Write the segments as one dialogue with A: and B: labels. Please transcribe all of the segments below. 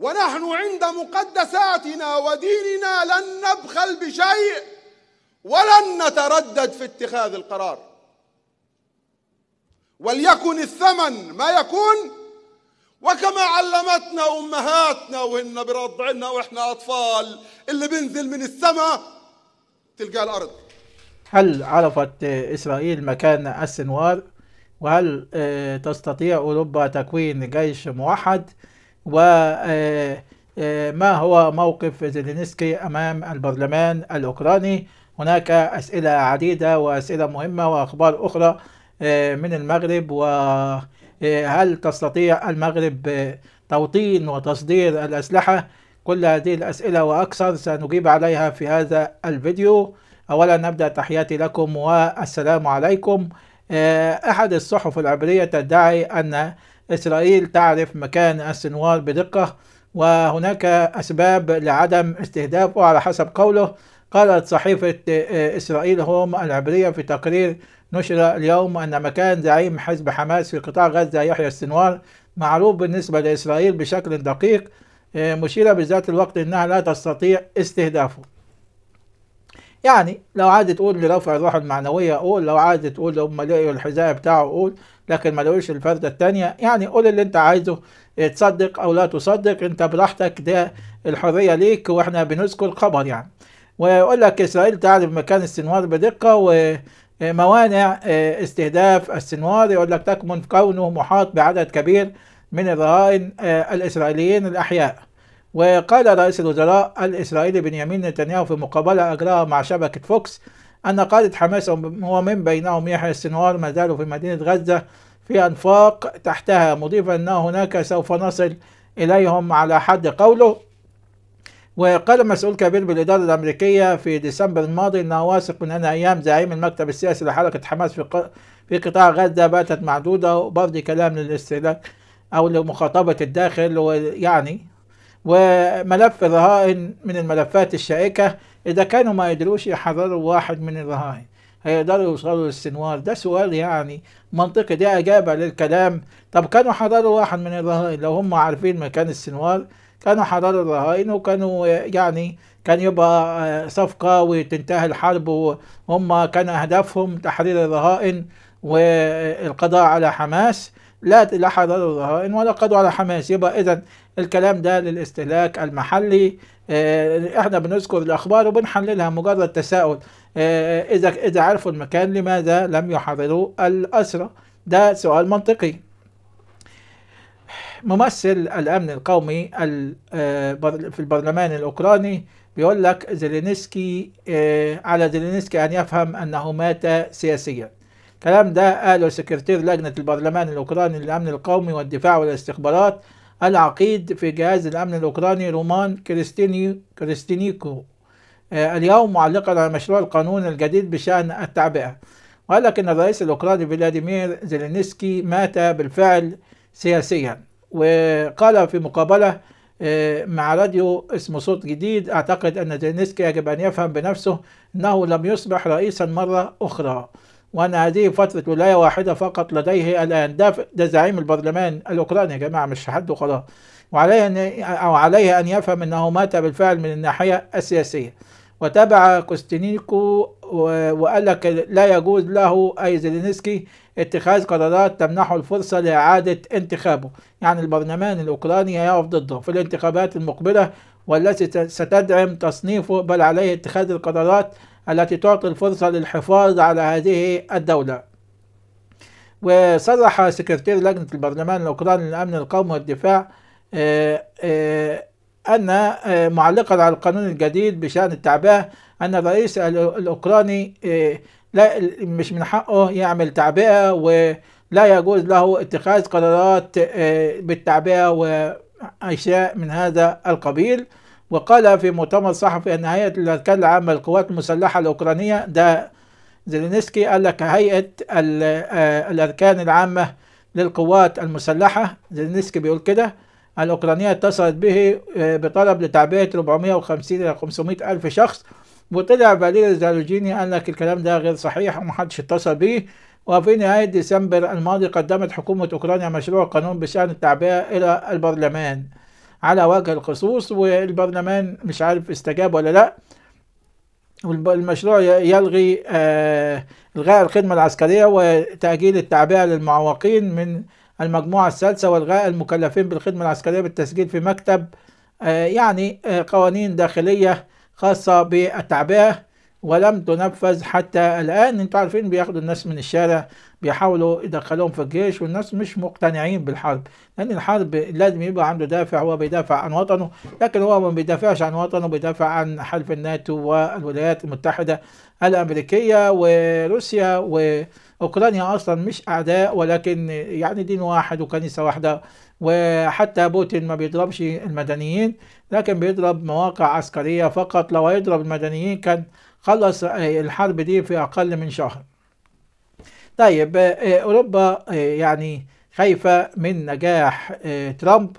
A: ونحن عند مقدساتنا وديننا لن نبخل بشيء ولن نتردد في اتخاذ القرار وليكن الثمن ما يكون وكما علمتنا امهاتنا وهن برضعنا واحنا اطفال اللي بنزل من السماء تلقى الارض هل عرفت اسرائيل مكان السنوار وهل آه، تستطيع اوروبا تكوين جيش موحد وما آه، آه، هو موقف زيلينسكي أمام البرلمان الأوكراني هناك أسئلة عديدة وأسئلة مهمة وأخبار أخرى آه، من المغرب وهل تستطيع المغرب توطين وتصدير الأسلحة كل هذه الأسئلة وأكثر سنجيب عليها في هذا الفيديو أولا نبدأ تحياتي لكم والسلام عليكم أحد الصحف العبرية تدعي أن إسرائيل تعرف مكان السنوار بدقة وهناك أسباب لعدم استهدافه على حسب قوله قالت صحيفة آه، إسرائيل هوم العبرية في تقرير نشر اليوم أن مكان زعيم حزب حماس في قطاع غزة يحيى السنوار معروف بالنسبة لإسرائيل بشكل دقيق آه، مشيرة بذات الوقت أنها لا تستطيع استهدافه يعني لو عايز تقول لرفع الروح المعنوية قول لو عايز تقول هم لقيوا الحذاء بتاعه قول لكن ما لقوش الفردة التانية يعني قول اللي انت عايزه تصدق او لا تصدق انت براحتك ده الحرية ليك واحنا بنذكر خبر يعني ويقول لك اسرائيل تعرف مكان السنوار بدقة و آه، موانع آه، استهداف السنوار يقول لك تكمن كونه محاط بعدد كبير من الرهائن آه، الإسرائيليين الأحياء وقال رئيس الوزراء الإسرائيلي بنيامين نتنياهو في مقابلة أجراها مع شبكة فوكس أن قادة حماس ومن بينهم يحيى السنوار ما زالوا في مدينة غزة في أنفاق تحتها مضيفا أن هناك سوف نصل إليهم على حد قوله وقال مسؤول كبير بالإدارة الأمريكية في ديسمبر الماضي أنه واثق من أن أيام زعيم المكتب السياسي لحركة حماس في في قطاع غزة باتت معدودة وبرضه كلام للاستهلاك أو لمخاطبة الداخل ويعني وملف الرهائن من الملفات الشائكة إذا كانوا ما يدروش يحرروا واحد من الرهائن هيقدروا يوصلوا للسنوار ده سؤال يعني منطقي ده إجابة للكلام طب كانوا حرروا واحد من الرهائن لو هم عارفين مكان السنوار كانوا حرروا الرهائن وكانوا يعني كان يبقى آه، صفقة وتنتهي الحرب وهم كان أهدافهم تحرير الرهائن والقضاء على حماس لا لا الرهائن رهائن ولا قدوا على حماس يبقى إذا الكلام ده للاستهلاك المحلي آه، احنا بنذكر الأخبار وبنحللها مجرد تساؤل آه، إذا إذا عرفوا المكان لماذا لم يحرروا الأسرة ده سؤال منطقي ممثل الأمن القومي آه، في البرلمان الأوكراني بيقول لك زيلينسكي على زيلينسكي أن يفهم أنه مات سياسياً كلام ده قاله سكرتير لجنة البرلمان الأوكراني للأمن القومي والدفاع والاستخبارات العقيد في جهاز الأمن الأوكراني رومان كريستيني كريستينيكو آه، اليوم معلقا على مشروع القانون الجديد بشأن التعبئة وقال لك أن الرئيس الأوكراني فلاديمير زيلينسكي مات بالفعل سياسيا وقال في مقابلة آه، مع راديو اسمه صوت جديد أعتقد أن زيلينسكي يجب أن يفهم بنفسه أنه لم يصبح رئيسا مرة أخرى وأن هذه فترة ولاية واحدة فقط لديه الآن ده, ده زعيم البرلمان الأوكراني يا جماعة مش حد وخلاص وعليه أن أو عليه أن يفهم أنه مات بالفعل من الناحية السياسية وتابع كوستينيكو وقال لك لا يجوز له أي زيلينسكي اتخاذ قرارات تمنحه الفرصة لإعادة انتخابه يعني البرلمان الأوكراني هيقف ضده في الانتخابات المقبلة والتي ستدعم تصنيفه بل عليه اتخاذ القرارات التي تعطي الفرصة للحفاظ على هذه الدولة وصرح سكرتير لجنة البرلمان الأوكراني للأمن القومي والدفاع آه، آه، أن آه، معلقا على القانون الجديد بشأن التعبئة أن الرئيس الأوكراني لا مش من حقه يعمل تعبئة ولا يجوز له اتخاذ قرارات بالتعبئة وأشياء من هذا القبيل وقال في مؤتمر صحفي أن هيئة الأركان العامة للقوات المسلحة الأوكرانية ده زيلينسكي قال لك هيئة آه، الأركان العامة للقوات المسلحة زيلينسكي بيقول كده الأوكرانية اتصلت به آه، بطلب لتعبئة 450 إلى 500 ألف شخص وطلع فالير زالوجيني قال لك الكلام ده غير صحيح ومحدش اتصل بيه وفي نهاية ديسمبر الماضي قدمت حكومة أوكرانيا مشروع قانون بشأن التعبئة إلى البرلمان على وجه الخصوص والبرلمان مش عارف استجاب ولا لا والمشروع يلغي آه، الغاء الخدمة العسكرية وتأجيل التعبئة للمعوقين من المجموعة السادسة والغاء المكلفين بالخدمة العسكرية بالتسجيل في مكتب آه، يعني آه، قوانين داخلية خاصة بالتعبئة ولم تنفذ حتى الآن انتوا عارفين بياخدوا الناس من الشارع بيحاولوا يدخلوهم في الجيش والناس مش مقتنعين بالحرب لأن الحرب لازم يبقى عنده دافع هو بيدافع عن وطنه لكن هو ما بيدافعش عن وطنه بيدافع عن حلف الناتو والولايات المتحدة الأمريكية وروسيا وأوكرانيا أصلا مش أعداء ولكن يعني دين واحد وكنيسة واحدة وحتى بوتين ما بيضربش المدنيين لكن بيضرب مواقع عسكرية فقط لو يضرب المدنيين كان خلص آه، الحرب دي في أقل من شهر طيب آه، آه، أوروبا يعني خايفة من نجاح ترامب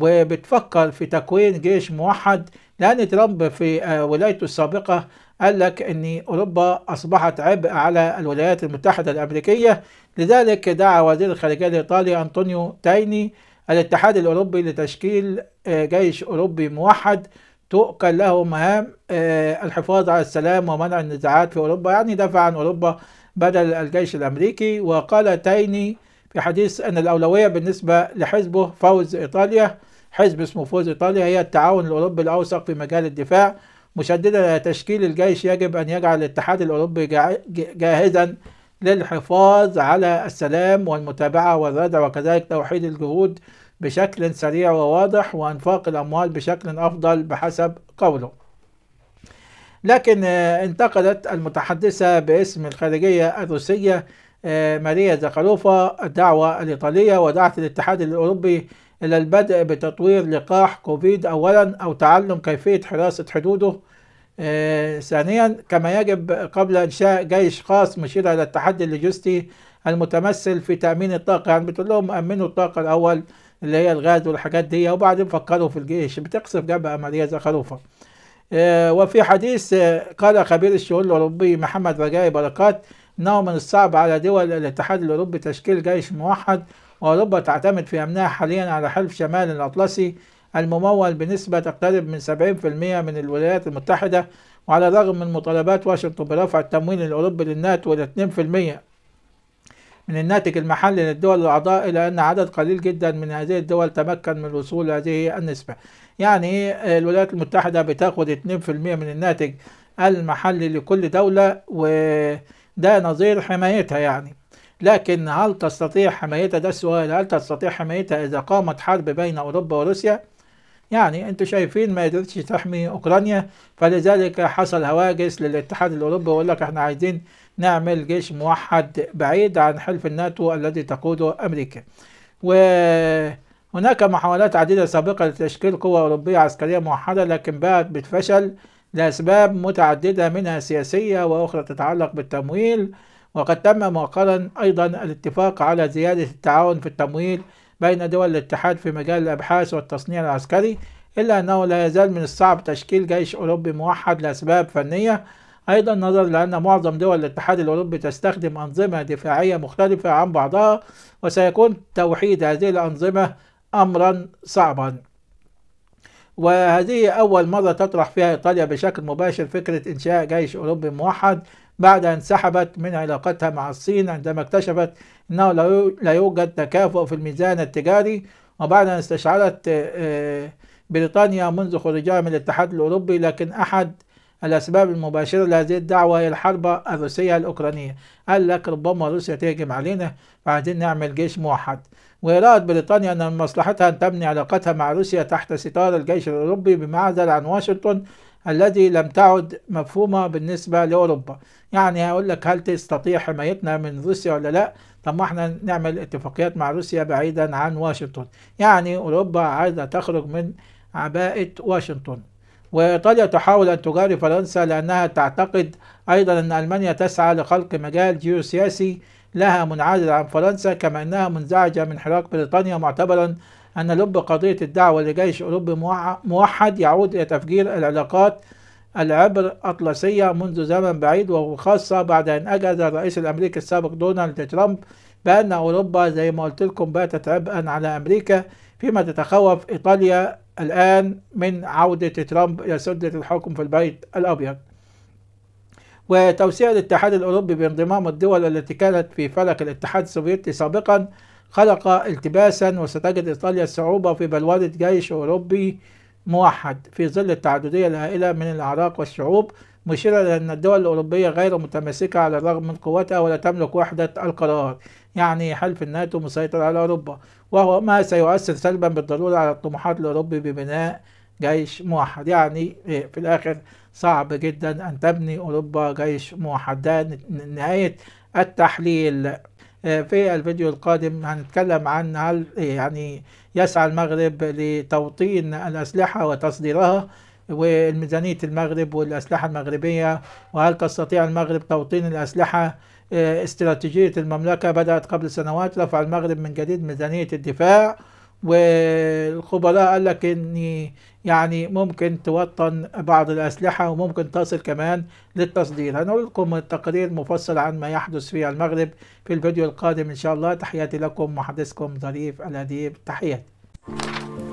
A: وبتفكر في تكوين جيش موحد لأن ترامب في ولايته السابقة قال لك أن أوروبا أصبحت عبء على الولايات المتحدة الأمريكية لذلك دعا وزير الخارجية الإيطالي أنطونيو تايني الاتحاد الأوروبي لتشكيل جيش أوروبي موحد تؤكل له مهام آه، الحفاظ على السلام ومنع النزاعات في أوروبا يعني دفع عن أوروبا بدل الجيش الأمريكي وقال تيني في حديث أن الأولوية بالنسبة لحزبه فوز إيطاليا حزب اسمه فوز إيطاليا هي التعاون الأوروبي الأوثق في مجال الدفاع مشددا تشكيل الجيش يجب أن يجعل الاتحاد الأوروبي جاهزا للحفاظ على السلام والمتابعة والردع وكذلك توحيد الجهود بشكل سريع وواضح وانفاق الاموال بشكل افضل بحسب قوله لكن آه، انتقدت المتحدثة باسم الخارجية الروسية آه، ماريا زخاروفا الدعوة الإيطالية ودعت الاتحاد الأوروبي إلى البدء بتطوير لقاح كوفيد أولا أو تعلم كيفية حراسة حدوده آه، ثانيا كما يجب قبل إنشاء جيش خاص مشير إلى التحدي اللوجستي المتمثل في تأمين الطاقة يعني بتقول لهم أمنوا الطاقة الأول اللي هي الغاز والحاجات دي وبعدين فكروا في الجيش بتقصف جبهة عملية زخرفة آه، وفي حديث آه، قال خبير الشؤون الأوروبي محمد رجائي بركات إنه من الصعب على دول الاتحاد الأوروبي تشكيل جيش موحد وأوروبا تعتمد في أمنها حاليا على حلف شمال الأطلسي الممول بنسبة تقترب من 70% من الولايات المتحدة وعلى الرغم من مطالبات واشنطن برفع التمويل الأوروبي للناتو إلى من الناتج المحلي للدول الأعضاء إلى أن عدد قليل جدا من هذه الدول تمكن من الوصول لهذه النسبة يعني الولايات المتحدة بتاخد 2% من الناتج المحلي لكل دولة وده نظير حمايتها يعني لكن هل تستطيع حمايتها ده السؤال هل تستطيع حمايتها إذا قامت حرب بين أوروبا وروسيا؟ يعني انتم شايفين ما قدرتش تحمي اوكرانيا فلذلك حصل هواجس للاتحاد الاوروبي ويقول لك احنا عايزين نعمل جيش موحد بعيد عن حلف الناتو الذي تقوده امريكا وهناك محاولات عديدة سابقة لتشكيل قوة أوروبية عسكرية موحدة لكن باءت بالفشل لأسباب متعددة منها سياسية وأخرى تتعلق بالتمويل وقد تم مؤخرا أيضا الاتفاق على زيادة التعاون في التمويل بين دول الاتحاد في مجال الأبحاث والتصنيع العسكري إلا أنه لا يزال من الصعب تشكيل جيش أوروبي موحد لأسباب فنية أيضا نظرا لأن معظم دول الاتحاد الأوروبي تستخدم أنظمة دفاعية مختلفة عن بعضها وسيكون توحيد هذه الأنظمة أمرا صعبا وهذه أول مرة تطرح فيها إيطاليا بشكل مباشر فكرة إنشاء جيش أوروبي موحد بعد أن سحبت من علاقتها مع الصين عندما اكتشفت أنه لا يوجد تكافؤ في الميزان التجاري وبعد أن استشعرت آه، آه، بريطانيا منذ خروجها من الاتحاد الأوروبي لكن أحد الأسباب المباشرة لهذه الدعوة هي الحرب الروسية الأوكرانية قال لك ربما روسيا تهجم علينا فعايزين نعمل جيش موحد ورأت بريطانيا أن من مصلحتها أن تبني علاقتها مع روسيا تحت ستار الجيش الأوروبي بمعزل عن واشنطن الذي لم تعد مفهومة بالنسبة لأوروبا يعني هقول لك هل تستطيع حمايتنا من روسيا ولا لا طب ما احنا نعمل اتفاقيات مع روسيا بعيدا عن واشنطن يعني أوروبا عايزة تخرج من عباءة واشنطن وإيطاليا تحاول أن تجاري فرنسا لأنها تعتقد أيضا أن ألمانيا تسعى لخلق مجال جيوسياسي لها منعزل عن فرنسا كما أنها منزعجة من حراك بريطانيا معتبرا أن لب قضية الدعوة لجيش أوروبي موحد يعود إلى تفجير العلاقات العبر أطلسية منذ زمن بعيد وخاصة بعد أن أجاز الرئيس الأمريكي السابق دونالد ترامب بأن أوروبا زي ما قلت لكم باتت عبئا على أمريكا فيما تتخوف إيطاليا الآن من عودة ترامب إلى سدة الحكم في البيت الأبيض وتوسيع الاتحاد الأوروبي بانضمام الدول التي كانت في فلك الاتحاد السوفيتي سابقا خلق التباسا وستجد إيطاليا صعوبة في بلورة جيش أوروبي موحد في ظل التعددية الهائلة من الأعراق والشعوب مشيرا إلى أن الدول الأوروبية غير متماسكة على الرغم من قوتها ولا تملك وحدة القرار يعني حلف الناتو مسيطر على أوروبا وهو ما سيؤثر سلبا بالضرورة على الطموحات الأوروبي ببناء جيش موحد يعني في الآخر صعب جدا أن تبني أوروبا جيش موحد ده نهاية التحليل آه، في الفيديو القادم هنتكلم عن هل آه، يعني يسعى المغرب لتوطين الأسلحة وتصديرها وميزانية المغرب والأسلحة المغربية وهل تستطيع المغرب توطين الأسلحة آه، استراتيجية المملكة بدأت قبل سنوات رفع المغرب من جديد ميزانية الدفاع والخبراء قال لك ان يعني ممكن توطن بعض الأسلحة وممكن تصل كمان للتصدير هنقول لكم التقرير مفصل عن ما يحدث في المغرب في الفيديو القادم إن شاء الله تحياتي لكم محدثكم ظريف الأديب تحياتي